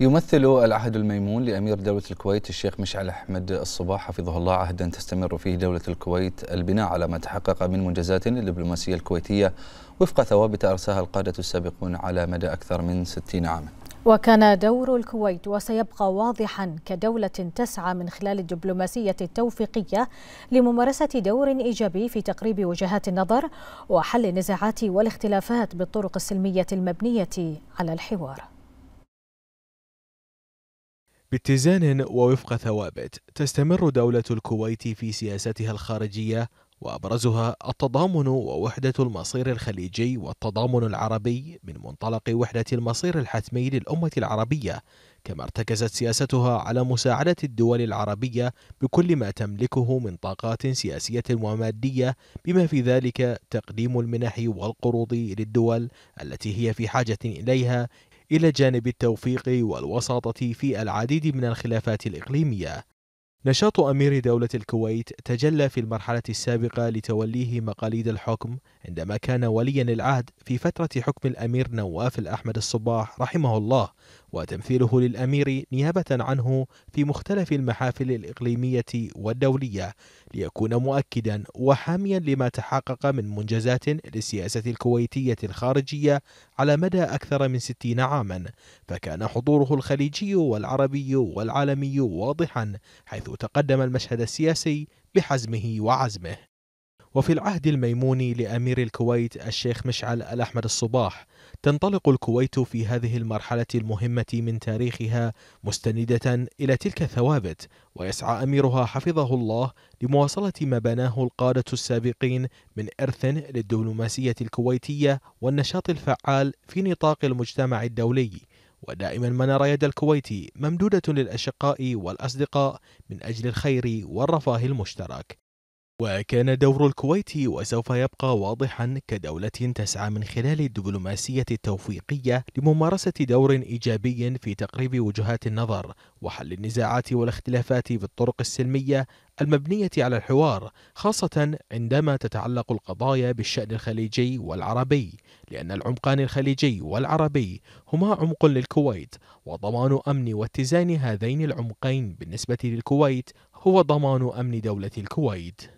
يمثل العهد الميمون لأمير دولة الكويت الشيخ مشعل أحمد الصباح حفظه الله عهدا تستمر فيه دولة الكويت البناء على ما تحقق من منجزات للدبلوماسية الكويتية وفق ثوابت أرساها القادة السابقون على مدى أكثر من 60 عاما وكان دور الكويت وسيبقى واضحا كدولة تسعى من خلال الدبلوماسية التوفيقية لممارسة دور إيجابي في تقريب وجهات النظر وحل النزاعات والاختلافات بالطرق السلمية المبنية على الحوار باتزان ووفق ثوابت تستمر دولة الكويت في سياستها الخارجية وأبرزها التضامن ووحدة المصير الخليجي والتضامن العربي من منطلق وحدة المصير الحتمي للأمة العربية كما ارتكزت سياستها على مساعدة الدول العربية بكل ما تملكه من طاقات سياسية ومادية بما في ذلك تقديم المنح والقروض للدول التي هي في حاجة إليها إلى جانب التوفيق والوساطة في العديد من الخلافات الإقليمية نشاط أمير دولة الكويت تجلى في المرحلة السابقة لتوليه مقاليد الحكم عندما كان وليا العهد في فترة حكم الأمير نواف الأحمد الصباح رحمه الله وتمثيله للأمير نيابة عنه في مختلف المحافل الإقليمية والدولية ليكون مؤكدا وحاميا لما تحقق من منجزات للسياسة الكويتية الخارجية على مدى أكثر من ستين عاما فكان حضوره الخليجي والعربي والعالمي واضحا حيث تقدم المشهد السياسي بحزمه وعزمه وفي العهد الميموني لأمير الكويت الشيخ مشعل الأحمد الصباح تنطلق الكويت في هذه المرحلة المهمة من تاريخها مستندة إلى تلك الثوابت ويسعى أميرها حفظه الله لمواصلة ما بناه القادة السابقين من إرث للدبلوماسية الكويتية والنشاط الفعال في نطاق المجتمع الدولي ودائما ما نرى يد الكويت ممدودة للأشقاء والأصدقاء من أجل الخير والرفاه المشترك وكان دور الكويت وسوف يبقى واضحا كدولة تسعى من خلال الدبلوماسية التوفيقية لممارسة دور إيجابي في تقريب وجهات النظر وحل النزاعات والاختلافات بالطرق السلمية المبنية على الحوار خاصة عندما تتعلق القضايا بالشأن الخليجي والعربي لأن العمقان الخليجي والعربي هما عمق للكويت وضمان أمن واتزان هذين العمقين بالنسبة للكويت هو ضمان أمن دولة الكويت